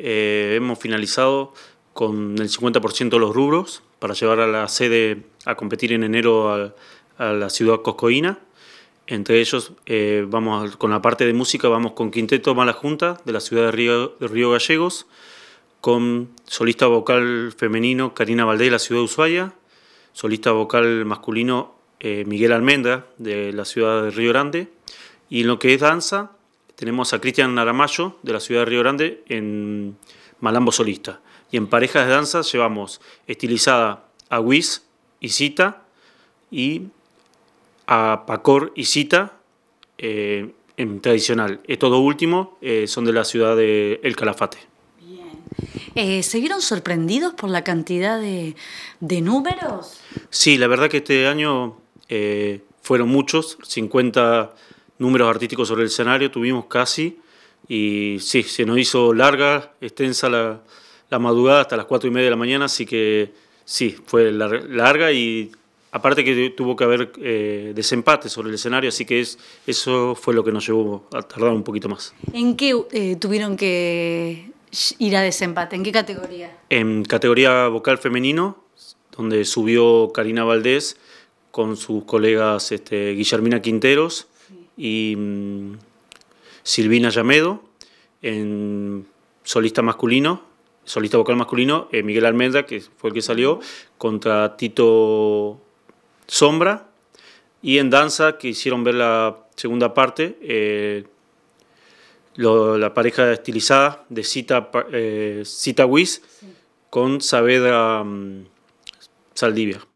Eh, hemos finalizado con el 50% de los rubros para llevar a la sede a competir en enero a, la ciudad coscoína. Entre ellos, eh, vamos con la parte de música, vamos con Quinteto Mala Junta de la ciudad de Río, Río Gallegos, con solista vocal femenino Karina Valdés de la ciudad de Ushuaia, solista vocal masculino eh, Miguel Almendra de la ciudad de Río Grande, y en lo que es danza, tenemos a Cristian Aramayo de la ciudad de Río Grande en Malambo Solista. Y en parejas de danza llevamos estilizada a Wis y Cita y a Pacor y Cita eh, en tradicional. Estos dos últimos eh, son de la ciudad de El Calafate. Bien. Eh, ¿Se vieron sorprendidos por la cantidad de, de, números? Sí, la verdad que este año fueron muchos, 50 números artísticos sobre el escenario, tuvimos casi, y sí, se nos hizo larga, extensa la, madrugada hasta las 4 y media de la mañana, así que sí, fue larga y aparte que tuvo que haber eh, desempate sobre el escenario, así que es, eso fue lo que nos llevó a tardar un poquito más. ¿En qué eh, tuvieron que ir a desempate? ¿En qué categoría? En categoría vocal femenino, donde subió Karina Valdés con sus colegas este, Guillermina Quinteros y mm, Silvina Llamedo en solista masculino, solista vocal masculino, eh, Miguel Almendra, que fue el que salió, contra Tito Sombra, y en danza, que hicieron ver la segunda parte, eh, la pareja estilizada de Cita, Cita eh, Wiz con Saavedra mm, Saldivia.